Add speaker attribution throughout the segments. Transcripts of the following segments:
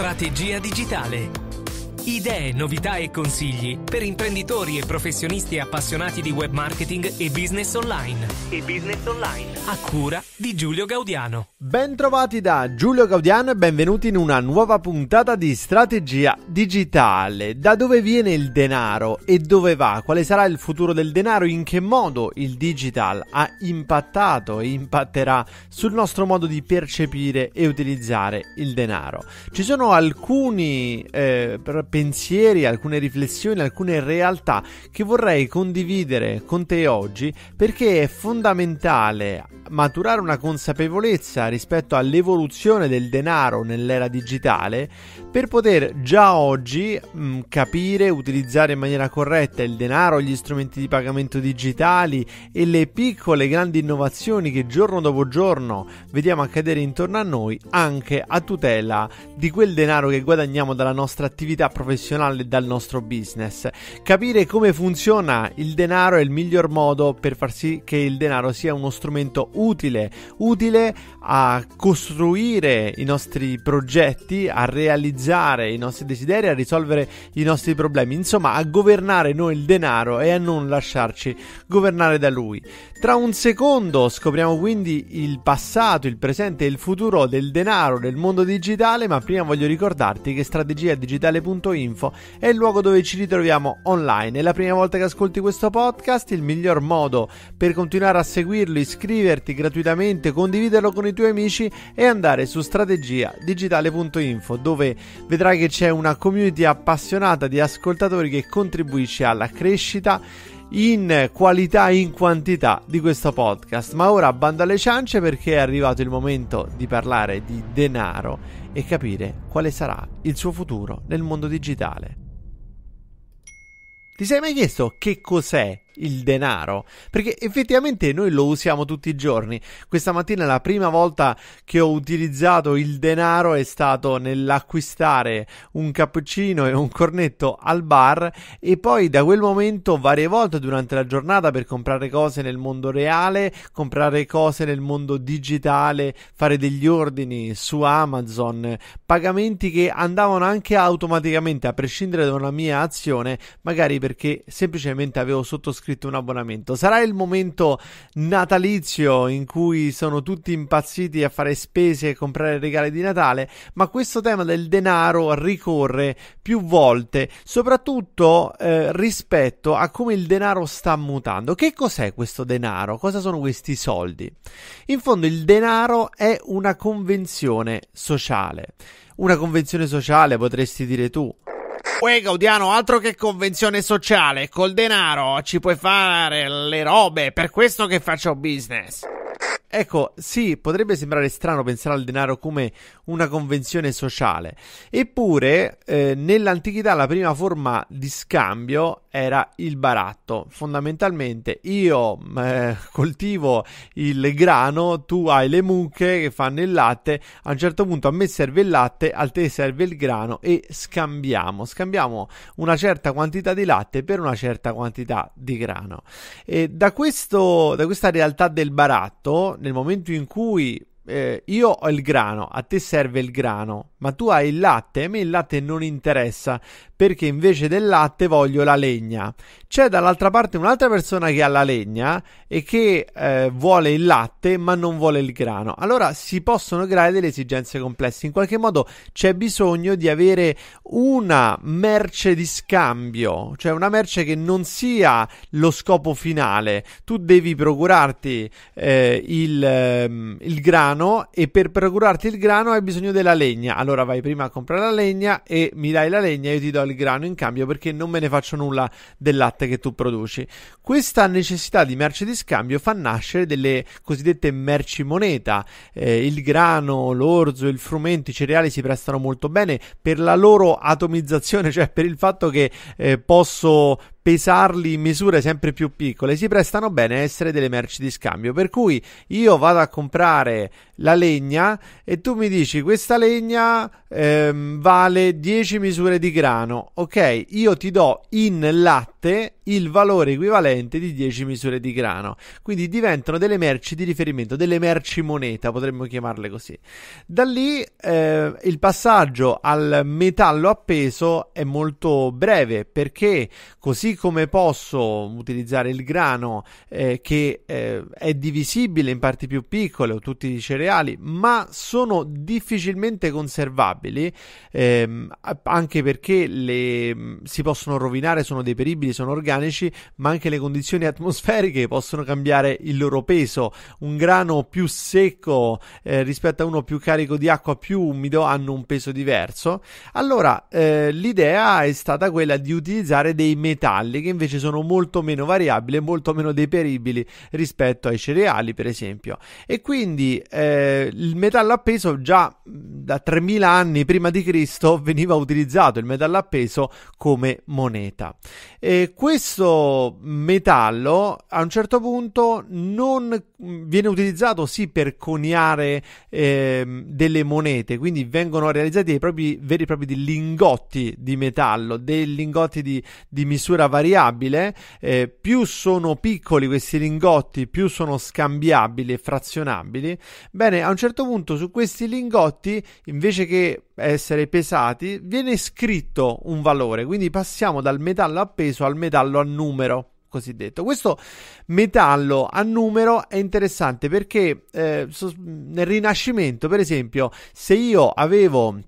Speaker 1: Strategia digitale. Idee, novità e consigli per imprenditori e professionisti appassionati di web marketing e business online. E business online a cura di Giulio Gaudiano. Bentrovati da Giulio Gaudiano e benvenuti in una nuova puntata di strategia digitale. Da dove viene il denaro e dove va? Quale sarà il futuro del denaro? In che modo il digital ha impattato e impatterà sul nostro modo di percepire e utilizzare il denaro? Ci sono alcuni eh, pensieri, alcune riflessioni, alcune realtà che vorrei condividere con te oggi perché è fondamentale maturare una consapevolezza rispetto all'evoluzione del denaro nell'era digitale per poter già oggi mh, mm, capire, utilizzare in maniera corretta il denaro, gli strumenti di pagamento digitali e le piccole grandi innovazioni che giorno dopo giorno vediamo accadere intorno a noi anche a tutela di quel denaro che guadagniamo dalla nostra attività professionale e dal nostro business. Capire come funziona il denaro è il miglior modo per far sì che il denaro sia uno strumento molto utile, utile a costruire i nostri progetti, a realizzare i nostri desideri, a risolvere i nostri problemi, insomma a governare noi il denaro e a non lasciarci governare da lui. Tra un secondo scopriamo quindi il passato, il presente e il futuro del denaro nel mondo digitale, ma prima voglio ricordarti che strategiadigitale.info è il luogo dove ci ritroviamo online. È la prima volta che ascolti questo podcast, il miglior modo per continuare a seguirlo, iscriverti iscriverti gratuitamente, condividerlo con i tuoi amici e andare su strategiadigitale.info dove vedrai che c'è una community appassionata di ascoltatori che contribuisce alla crescita in qualità e in quantità di questo podcast. Ma ora bando alle ciance perché è arrivato il momento di parlare di denaro e capire quale sarà il suo futuro nel mondo digitale. Ti sei mai chiesto che cos'è il denaro, perché effettivamente noi lo usiamo tutti i giorni. Questa mattina la prima volta che ho utilizzato il denaro è stato nell'acquistare un cappuccino e un cornetto al bar e poi da quel momento varie volte durante la giornata per comprare cose nel mondo reale, comprare cose nel mondo digitale, fare degli ordini su Amazon, pagamenti che andavano anche automaticamente a prescindere da una mia azione, magari perché semplicemente avevo sottoscritto iscritto un abbonamento. Sarà il momento natalizio in cui sono tutti impazziti a fare spese e comprare regali di Natale, ma questo tema del denaro ricorre più volte, soprattutto eh, rispetto a come il denaro sta mutando. Che cos'è questo denaro? Cosa sono questi soldi? In fondo il denaro è una convenzione sociale. Una convenzione sociale, potresti dire tu. Uè Gaudiano, altro che convenzione sociale, col denaro ci puoi fare le robe, per questo che faccio business. Ecco, sì, potrebbe sembrare strano pensare al denaro come una convenzione sociale, eppure eh, nell'antichità la prima forma di scambio era il baratto. Fondamentalmente io eh, coltivo il grano, tu hai le mucche che fanno il latte, a un certo punto a me serve il latte, a te serve il grano e scambiamo, scambiamo una certa quantità di latte per una certa quantità di grano. E da, questo, da questa realtà del baratto, nel momento in cui eh, io ho il grano, a te serve il grano, ma tu hai il latte, a me il latte non interessa perché invece del latte voglio la legna. C'è dall'altra parte un'altra persona che ha la legna e che eh, vuole il latte ma non vuole il grano. Allora si possono creare delle esigenze complesse. In qualche modo c'è bisogno di avere una merce di scambio, cioè una merce che non sia lo scopo finale. Tu devi procurarti eh, il, ehm, il grano grano e per procurarti il grano hai bisogno della legna. Allora vai prima a comprare la legna e mi dai la legna e io ti do il grano in cambio perché non me ne faccio nulla del latte che tu produci. Questa necessità di merce di scambio fa nascere delle cosiddette merci moneta. Eh, il grano, l'orzo, il frumento, i cereali si prestano molto bene per la loro atomizzazione, cioè per il fatto che eh, posso pesarli in misure sempre più piccole si prestano bene a essere delle merci di scambio per cui io vado a comprare la legna e tu mi dici questa legna ehm, vale 10 misure di grano, ok? Io ti do in latte il valore equivalente di 10 misure di grano, quindi diventano delle merci di riferimento, delle merci moneta, potremmo chiamarle così. Da lì eh, il passaggio al metallo appeso è molto breve perché così come posso utilizzare il grano eh, che eh, è divisibile in parti più piccole o tutti i cereali, reali, ma sono difficilmente conservabili, ehm, anche perché le, si possono rovinare, sono deperibili, sono organici, ma anche le condizioni atmosferiche possono cambiare il loro peso. Un grano più secco eh, rispetto a uno più carico di acqua, più umido, hanno un peso diverso. Allora, eh, l'idea è stata quella di utilizzare dei metalli che invece sono molto meno variabili, e molto meno deperibili rispetto ai cereali, per esempio. E quindi eh, eh, il metallo appeso già mm, da 3000 anni prima di Cristo veniva utilizzato il metallo appeso come moneta. E questo metallo a un certo punto non mm, viene utilizzato sì per coniare eh, delle monete, quindi vengono realizzati dei propri, veri e propri lingotti di metallo, dei lingotti di, di misura variabile. Eh, più sono piccoli questi lingotti, più sono scambiabili e frazionabili. Bene, Bene, a un certo punto su questi lingotti, invece che essere pesati, viene scritto un valore, quindi passiamo dal metallo a peso al metallo a numero. Cosiddetto. Questo metallo a numero è interessante perché eh, nel Rinascimento, per esempio, se io avevo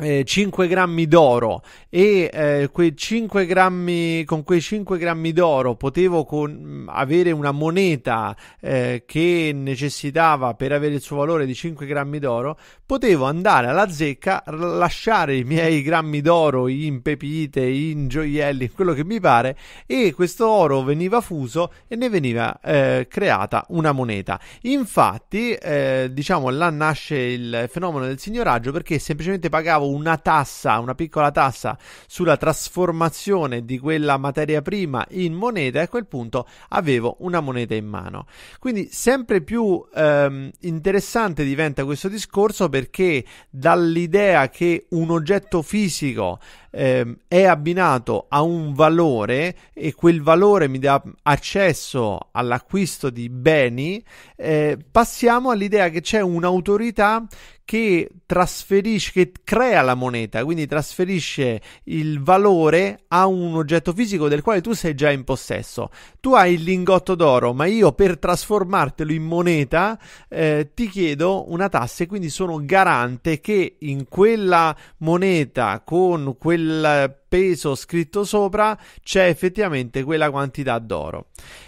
Speaker 1: eh, 5 grammi d'oro e eh, quei 5 grammi, con quei 5 grammi d'oro potevo con, avere una moneta eh, che necessitava per avere il suo valore di 5 grammi d'oro, potevo andare alla zecca, lasciare i miei grammi d'oro in pepite, in gioielli, in quello che mi pare e questo oro veniva fuso e ne veniva eh, creata una moneta. Infatti, eh, diciamo, là nasce il fenomeno del signoraggio perché semplicemente pagavo una tassa, una piccola tassa sulla trasformazione di quella materia prima in moneta e a quel punto avevo una moneta in mano. Quindi sempre più ehm, interessante diventa questo discorso perché dall'idea che un oggetto fisico ehm, è abbinato a un valore e quel valore mi dà accesso all'acquisto di beni, eh, passiamo all'idea che c'è un'autorità che trasferisce, che crea la moneta, quindi trasferisce il valore a un oggetto fisico del quale tu sei già in possesso. Tu hai il lingotto d'oro, ma io per trasformartelo in moneta eh, ti chiedo una tassa e quindi sono garante che in quella moneta con quel peso scritto sopra c'è effettivamente quella quantità d'oro.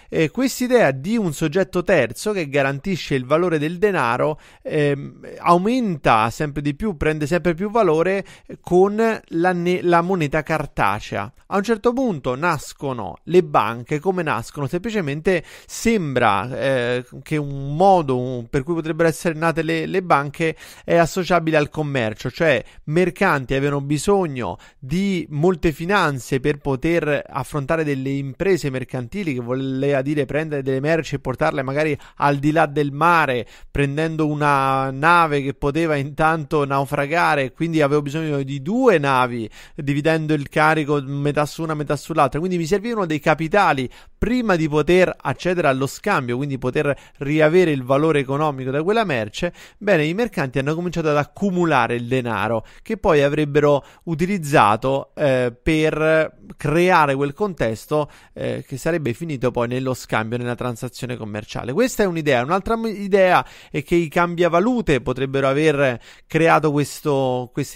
Speaker 1: Eh, quest'idea di un soggetto terzo che garantisce il valore del denaro ehm, aumenta sempre di più, prende sempre più valore con la, ne- la moneta cartacea. A un certo punto nascono le banche come nascono, semplicemente sembra eh, che un modo per cui potrebbero essere nate le, le banche è associabile al commercio, cioè mercanti avevano bisogno di monetizzare molte finanze per poter affrontare delle imprese mercantili, che voleva dire prendere delle merci e portarle magari al di là del mare, prendendo una nave che poteva intanto naufragare, quindi avevo bisogno di due navi, dividendo il carico metà su una, metà sull'altra, quindi mi servivano dei capitali prima di poter accedere allo scambio, quindi poter riavere il valore economico da quella merce, bene, i mercanti hanno cominciato ad accumulare il denaro che poi avrebbero utilizzato eh, per creare quel contesto eh, che sarebbe finito poi nello scambio, nella transazione commerciale. Questa è un'idea. Un'altra idea è che i cambiavalute potrebbero aver creato questa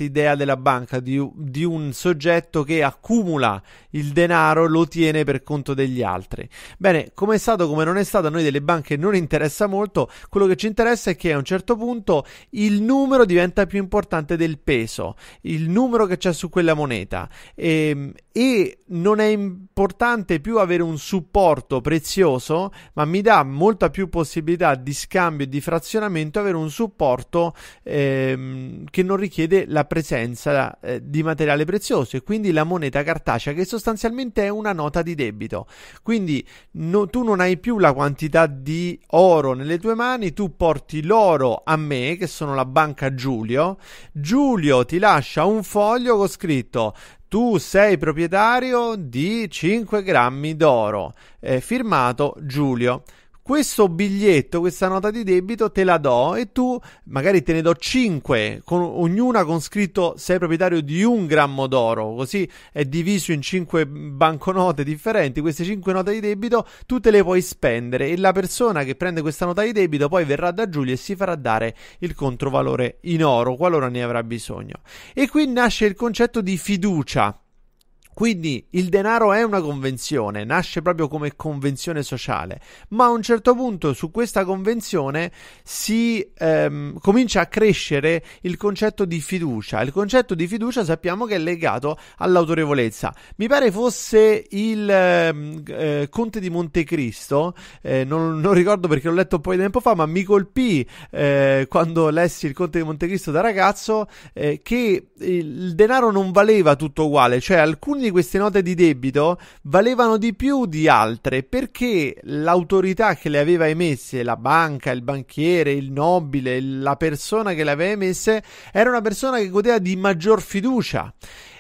Speaker 1: idea della banca di, di un soggetto che accumula il denaro, lo tiene per conto degli altri altre. Bene, come è stato, come non è stato, a noi delle banche non interessa molto, quello che ci interessa è che a un certo punto il numero diventa più importante del peso, il numero che c'è su quella moneta e, ehm, e non è importante più avere un supporto prezioso, ma mi dà molta più possibilità di scambio e di frazionamento avere un supporto ehm, che non richiede la presenza eh, di materiale prezioso e quindi la moneta cartacea che sostanzialmente è una nota di debito. Quindi quindi no, tu non hai più la quantità di oro nelle tue mani, tu porti l'oro a me, che sono la banca Giulio, Giulio ti lascia un foglio con scritto tu sei proprietario di 5 grammi d'oro, eh, firmato Giulio questo biglietto, questa nota di debito te la do e tu magari te ne do 5, con, ognuna con scritto sei proprietario di un grammo d'oro, così è diviso in 5 banconote differenti, queste 5 note di debito tu te le puoi spendere e la persona che prende questa nota di debito poi verrà da Giulia e si farà dare il controvalore in oro qualora ne avrà bisogno. E qui nasce il concetto di fiducia quindi il denaro è una convenzione, nasce proprio come convenzione sociale, ma a un certo punto su questa convenzione si ehm, comincia a crescere il concetto di fiducia. Il concetto di fiducia sappiamo che è legato all'autorevolezza. Mi pare fosse il ehm, eh, Conte di Montecristo, eh, non, non, ricordo perché l'ho letto un po' di tempo fa, ma mi colpì eh, quando lessi il Conte di Montecristo da ragazzo eh, che il denaro non valeva tutto uguale, cioè alcuni quindi queste note di debito valevano di più di altre perché l'autorità che le aveva emesse, la banca, il banchiere, il nobile, la persona che le aveva emesse, era una persona che godeva di maggior fiducia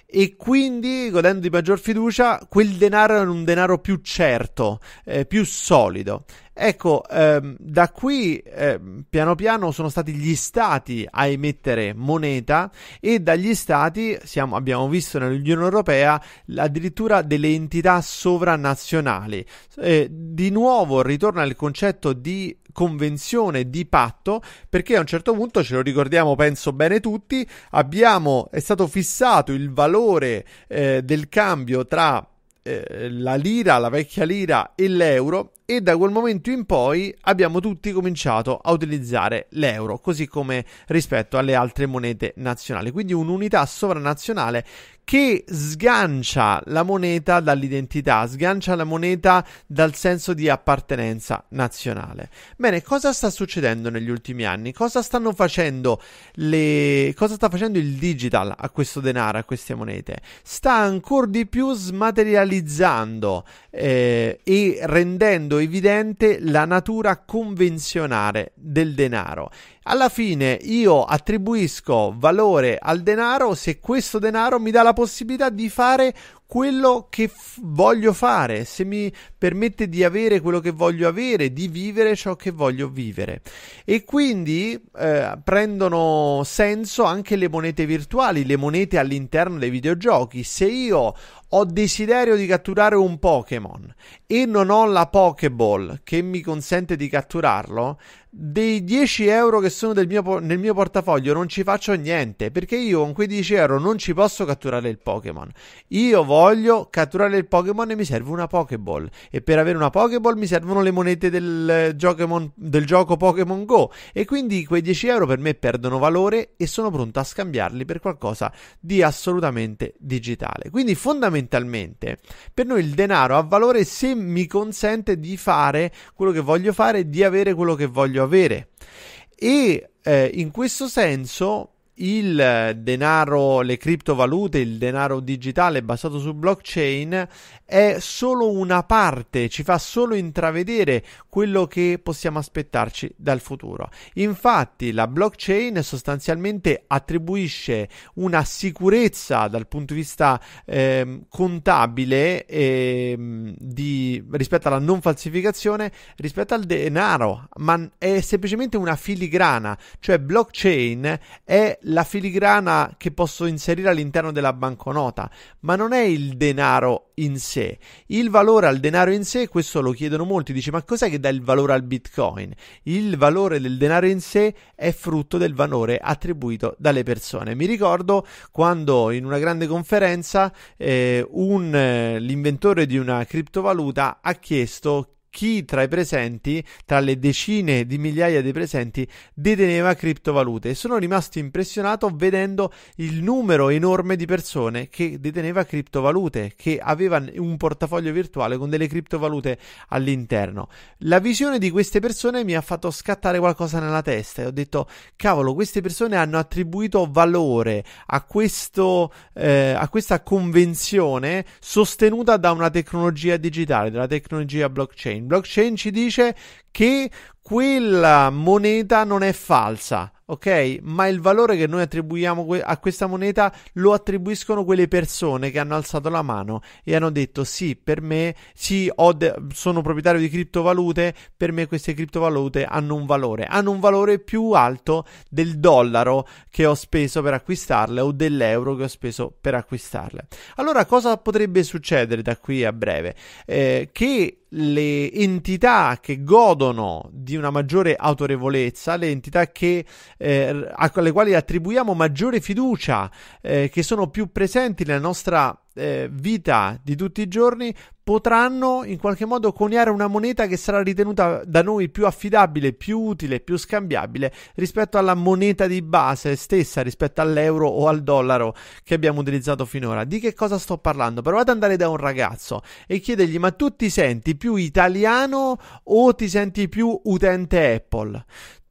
Speaker 1: e quindi godendo di maggior fiducia quel denaro è un denaro più certo, eh, più solido. Ecco, ehm, da qui eh, piano piano sono stati gli stati a emettere moneta e dagli stati siamo, abbiamo visto nell'Unione Europea addirittura delle entità sovranazionali. Eh, di nuovo ritorna il concetto di convenzione di patto perché a un certo punto ce lo ricordiamo penso bene tutti abbiamo è stato fissato il valore eh, del cambio tra eh, la lira, la vecchia lira e l'euro e da quel momento in poi abbiamo tutti cominciato a utilizzare l'euro, così come rispetto alle altre monete nazionali, quindi un'unità sovranazionale che sgancia la moneta dall'identità, sgancia la moneta dal senso di appartenenza nazionale. Bene, cosa sta succedendo negli ultimi anni? Cosa stanno facendo le cosa sta facendo il digital a questo denaro, a queste monete? Sta ancora di più smaterializzando eh, e rendendo rendendo evidente la natura convenzionale del denaro alla fine io attribuisco valore al denaro se questo denaro mi dà la possibilità di fare quello che f- voglio fare, se mi permette di avere quello che voglio avere, di vivere ciò che voglio vivere. E quindi eh, prendono senso anche le monete virtuali, le monete all'interno dei videogiochi. Se io ho desiderio di catturare un Pokémon e non ho la Pokéball che mi consente di catturarlo, dei 10 euro che sono mio, nel mio portafoglio non ci faccio niente perché io con quei 10 euro non ci posso catturare il Pokémon. Io voglio catturare il Pokémon e mi serve una Pokéball. E per avere una Pokéball mi servono le monete del, Giochemon, del gioco Pokémon Go. E quindi quei 10 euro per me perdono valore e sono pronto a scambiarli per qualcosa di assolutamente digitale. Quindi fondamentalmente per noi il denaro ha valore se mi consente di fare quello che voglio fare e di avere quello che voglio avere avere. E eh, in questo senso il denaro, le criptovalute, il denaro digitale basato su blockchain è solo una parte, ci fa solo intravedere quello che possiamo aspettarci dal futuro. Infatti la blockchain sostanzialmente attribuisce una sicurezza dal punto di vista eh, contabile eh, di, rispetto alla non falsificazione rispetto al denaro, ma è semplicemente una filigrana, cioè blockchain è la filigrana che posso inserire all'interno della banconota, ma non è il denaro in sé. Il valore al denaro in sé, questo lo chiedono molti, dice ma cos'è che dà il valore al bitcoin? Il valore del denaro in sé è frutto del valore attribuito dalle persone. Mi ricordo quando in una grande conferenza eh, un, eh, l'inventore di una criptovaluta ha chiesto chi tra i presenti, tra le decine di migliaia di presenti, deteneva criptovalute e sono rimasto impressionato vedendo il numero enorme di persone che deteneva criptovalute, che aveva un portafoglio virtuale con delle criptovalute all'interno. La visione di queste persone mi ha fatto scattare qualcosa nella testa e ho detto cavolo, queste persone hanno attribuito valore a, questo, eh, a questa convenzione sostenuta da una tecnologia digitale, dalla tecnologia blockchain blockchain. Blockchain ci dice che quella moneta non è falsa, ok? Ma il valore che noi attribuiamo a questa moneta lo attribuiscono quelle persone che hanno alzato la mano e hanno detto sì, per me, sì, de- sono proprietario di criptovalute, per me queste criptovalute hanno un valore, hanno un valore più alto del dollaro che ho speso per acquistarle o dell'euro che ho speso per acquistarle. Allora cosa potrebbe succedere da qui a breve? Eh, che le entità che godono di una maggiore autorevolezza, le entità che, eh, alle quali attribuiamo maggiore fiducia, eh, che sono più presenti nella nostra eh, vita di tutti i giorni potranno in qualche modo coniare una moneta che sarà ritenuta da noi più affidabile, più utile, più scambiabile rispetto alla moneta di base stessa, rispetto all'euro o al dollaro che abbiamo utilizzato finora. Di che cosa sto parlando? Provate ad andare da un ragazzo e chiedergli ma tu ti senti più italiano o ti senti più utente Apple?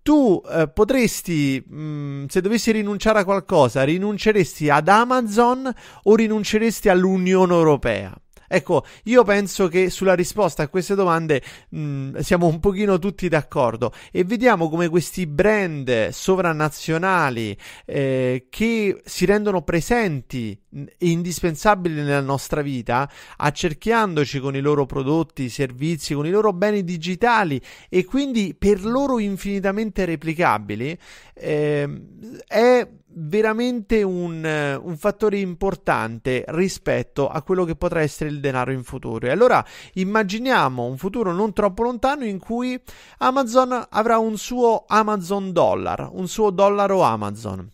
Speaker 1: tu eh, potresti, mh, mm, se dovessi rinunciare a qualcosa, rinunceresti ad Amazon o rinunceresti all'Unione Europea? Ecco, io penso che sulla risposta a queste domande mh, mm, siamo un pochino tutti d'accordo e vediamo come questi brand sovranazionali eh, che si rendono presenti indispensabili nella nostra vita, accerchiandoci con i loro prodotti, servizi, con i loro beni digitali e quindi per loro infinitamente replicabili, eh, è veramente un, un, fattore importante rispetto a quello che potrà essere il denaro in futuro. E allora immaginiamo un futuro non troppo lontano in cui Amazon avrà un suo Amazon Dollar, un suo dollaro Amazon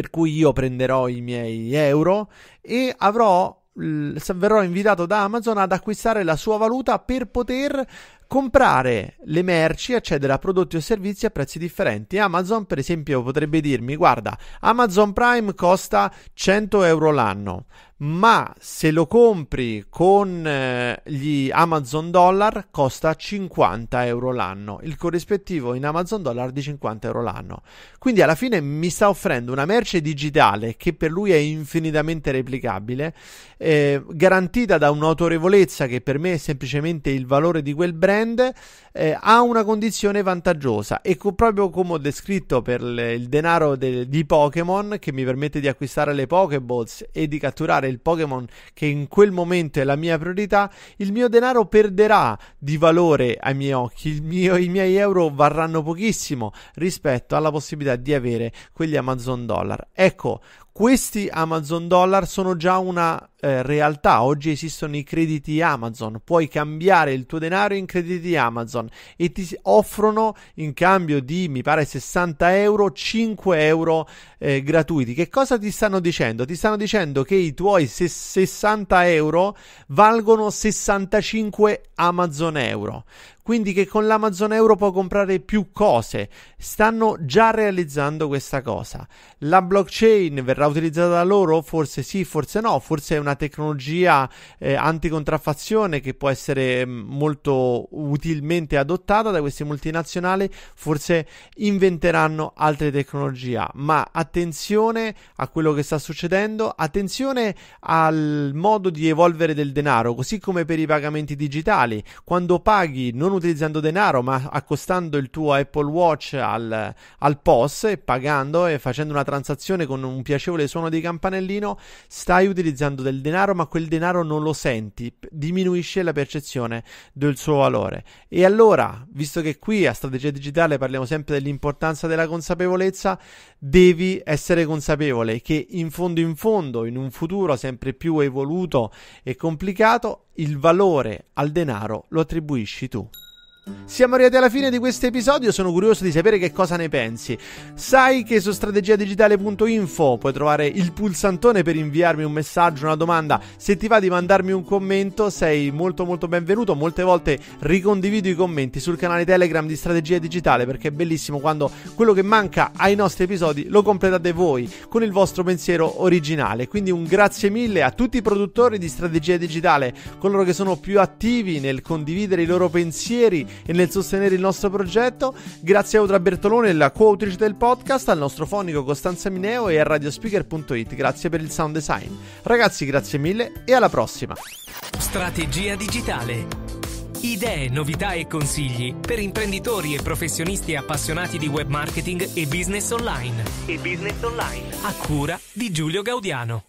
Speaker 1: per cui io prenderò i miei euro e avrò verrò invitato da Amazon ad acquistare la sua valuta per poter comprare le merci, accedere a prodotti o servizi a prezzi differenti. Amazon, per esempio, potrebbe dirmi: Guarda, Amazon Prime costa 100 euro l'anno ma se lo compri con eh, gli Amazon Dollar costa 50 euro l'anno, il corrispettivo in Amazon Dollar di 50 euro l'anno. Quindi alla fine mi sta offrendo una merce digitale che per lui è infinitamente replicabile, eh, garantita da un'autorevolezza che per me è semplicemente il valore di quel brand, eh, ha una condizione vantaggiosa e co- proprio come ho descritto per le, il denaro de- di Pokémon che mi permette di acquistare le Pokéballs e di catturare comprare il Pokémon che in quel momento è la mia priorità, il mio denaro perderà di valore ai miei occhi, mio, i miei euro varranno pochissimo rispetto alla possibilità di avere quegli Amazon Dollar. Ecco, questi Amazon Dollar sono già una eh, realtà. Oggi esistono i crediti Amazon. Puoi cambiare il tuo denaro in crediti Amazon e ti offrono in cambio di, mi pare, 60 euro, 5 euro eh, gratuiti. Che cosa ti stanno dicendo? Ti stanno dicendo che i tuoi se- 60 euro valgono 65 Amazon euro quindi che con l'Amazon Euro può comprare più cose. Stanno già realizzando questa cosa. La blockchain verrà utilizzata da loro? Forse sì, forse no, forse è una tecnologia eh, anticontraffazione che può essere mm, molto utilmente adottata da questi multinazionali, forse inventeranno altre tecnologie, ma attenzione a quello che sta succedendo, attenzione al modo di evolvere del denaro, così come per i pagamenti digitali. Quando paghi non utilizzando denaro, ma accostando il tuo Apple Watch al, al POS e pagando e facendo una transazione con un piacevole suono di campanellino, stai utilizzando del denaro, ma quel denaro non lo senti, diminuisce la percezione del suo valore. E allora, visto che qui a strategia digitale parliamo sempre dell'importanza della consapevolezza, devi essere consapevole che in fondo in fondo, in un futuro sempre più evoluto e complicato, il valore al denaro lo attribuisci tu. Siamo arrivati alla fine di questo episodio, sono curioso di sapere che cosa ne pensi. Sai che su strategiadigitale.info puoi trovare il pulsantone per inviarmi un messaggio, una domanda. Se ti va di mandarmi un commento, sei molto molto benvenuto. Molte volte ricondivido i commenti sul canale Telegram di Strategia Digitale perché è bellissimo quando quello che manca ai nostri episodi lo completate voi con il vostro pensiero originale. Quindi un grazie mille a tutti i produttori di Strategia Digitale, coloro che sono più attivi nel condividere i loro pensieri e nel sostenere il nostro progetto. Grazie a Udra Bertolone, la coautrice del podcast, al nostro fonico Costanza Mineo e a radiospeaker.it. Grazie per il sound design. Ragazzi, grazie mille e alla prossima. Strategia digitale. Idee, novità e consigli per imprenditori e professionisti appassionati di web marketing e business online. E business online. A cura di Giulio Gaudiano.